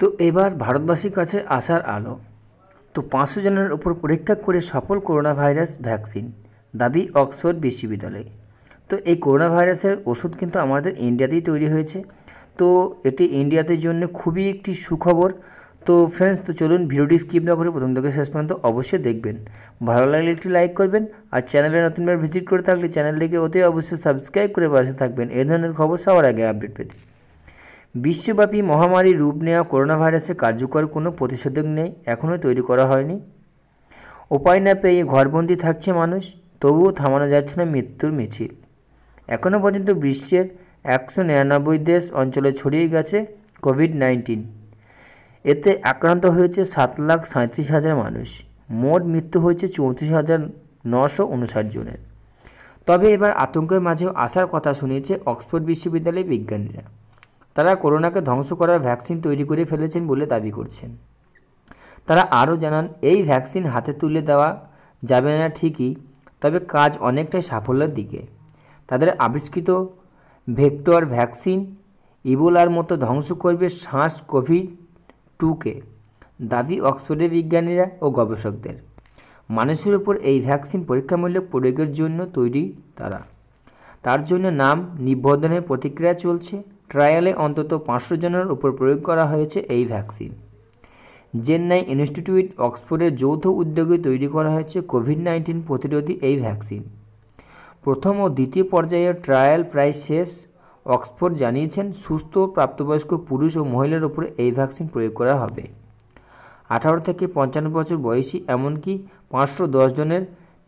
তো এবার ভারতবাসীর কাছে আসার আলো তো পাঁচশো জনের উপর পরীক্ষা করে সফল করোনা ভাইরাস ভ্যাকসিন দাবি অক্সফোর্ড বিশ্ববিদ্যালয়ে তো এই করোনা ভাইরাসের ওষুধ কিন্তু আমাদের ইন্ডিয়াতেই তৈরি হয়েছে তো এটি ইন্ডিয়াতে জন্য খুবই একটি সুখবর তো ফ্রেন্ডস তো চলুন ভিডিওটি স্কিপ না করে প্রথম থেকে শেষ পর্যন্ত অবশ্যই দেখবেন ভালো লাগলে একটি লাইক করবেন আর চ্যানেলে নতুনবার ভিজিট করে থাকলে চ্যানেলটিকে অতি অবশ্যই সাবস্ক্রাইব করে পাশে থাকবেন এই ধরনের খবর সবার আগে আপডেট পেতে বিশ্বব্যাপী মহামারী রূপ নেওয়া করোনা ভাইরাসের কার্যকর কোনো প্রতিষেধক নেই এখনও তৈরি করা হয়নি উপায় না পেয়ে ঘরবন্দি থাকছে মানুষ তবুও থামানো যাচ্ছে না মৃত্যুর মিছিল এখনও পর্যন্ত বিশ্বের একশো নিরানব্বই দেশ অঞ্চলে ছড়িয়ে গেছে কোভিড নাইন্টিন এতে আক্রান্ত হয়েছে সাত লাখ সাঁত্রিশ হাজার মানুষ মোট মৃত্যু হয়েছে চৌত্রিশ হাজার নশো উনষাট জনের তবে এবার আতঙ্কের মাঝেও আসার কথা শুনিয়েছে অক্সফোর্ড বিশ্ববিদ্যালয়ের বিজ্ঞানীরা তারা করোনাকে ধ্বংস করার ভ্যাকসিন তৈরি করে ফেলেছেন বলে দাবি করছেন তারা আরও জানান এই ভ্যাকসিন হাতে তুলে দেওয়া যাবে না ঠিকই তবে কাজ অনেকটাই সাফল্যের দিকে তাদের আবিষ্কৃত ভেক্টর ভ্যাকসিন ইবোলার মতো ধ্বংস করবে শ্বাস কোভিড টুকে দাবি অক্সফোর্ডের বিজ্ঞানীরা ও গবেষকদের মানুষের উপর এই ভ্যাকসিন পরীক্ষামূলক প্রয়োগের জন্য তৈরি তারা তার জন্য নাম নিবন্ধনের প্রতিক্রিয়া চলছে ট্রায়ালে অন্তত পাঁচশো জনের উপর প্রয়োগ করা হয়েছে এই ভ্যাকসিন চেন্নাই ইনস্টিটিউট অক্সফোর্ডের যৌথ উদ্যোগে তৈরি করা হয়েছে কোভিড নাইন্টিন প্রতিরোধী এই ভ্যাকসিন প্রথম ও দ্বিতীয় পর্যায়ের ট্রায়াল প্রায় শেষ অক্সফোর্ড জানিয়েছেন সুস্থ প্রাপ্তবয়স্ক পুরুষ ও মহিলার উপরে এই ভ্যাকসিন প্রয়োগ করা হবে আঠারো থেকে পঞ্চান্ন বছর বয়সী এমনকি পাঁচশো জনের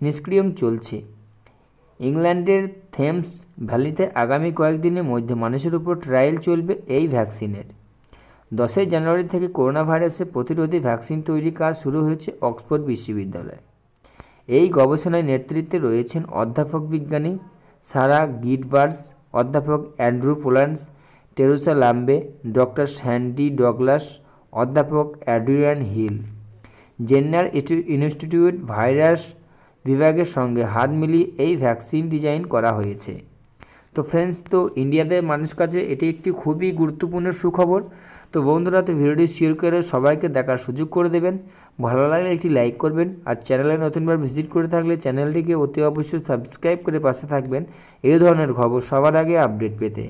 নিষ্ক্রিয়ং চলছে ইংল্যান্ডের থেমস ভ্যালিতে আগামী কয়েকদিনের মধ্যে মানুষের উপর ট্রায়াল চলবে এই ভ্যাকসিনের দশই জানুয়ারি থেকে করোনা ভাইরাসের প্রতিরোধী ভ্যাকসিন তৈরির কাজ শুরু হয়েছে অক্সফোর্ড বিশ্ববিদ্যালয়ে এই গবেষণায় নেতৃত্বে রয়েছেন অধ্যাপক বিজ্ঞানী সারা গিডভার্স অধ্যাপক অ্যান্ড্রু পোলান্স Teresa Lambe doctor Sandy Douglas অধ্যাপক Adrian Hill Jenner institute virus বিভাগের সঙ্গে হাত মিলিয়ে এই ভ্যাকসিন ডিজাইন করা হয়েছে তো ফ্রেন্ডস তো ইন্ডিয়াতে মানুষ কাছে এটি একটি খুবই গুরুত্বপূর্ণ সুখবর তো বন্ধুরা তো ভিডিওটি শেয়ার করে সবাইকে দেখার সুযোগ করে দেবেন ভালো লাগলে একটি লাইক করবেন আর চ্যানেলে নতুনবার ভিজিট করে থাকলে চ্যানেলটিকে অতি অবশ্যই সাবস্ক্রাইব করে পাশে থাকবেন এই ধরনের খবর সবার আগে আপডেট পেতে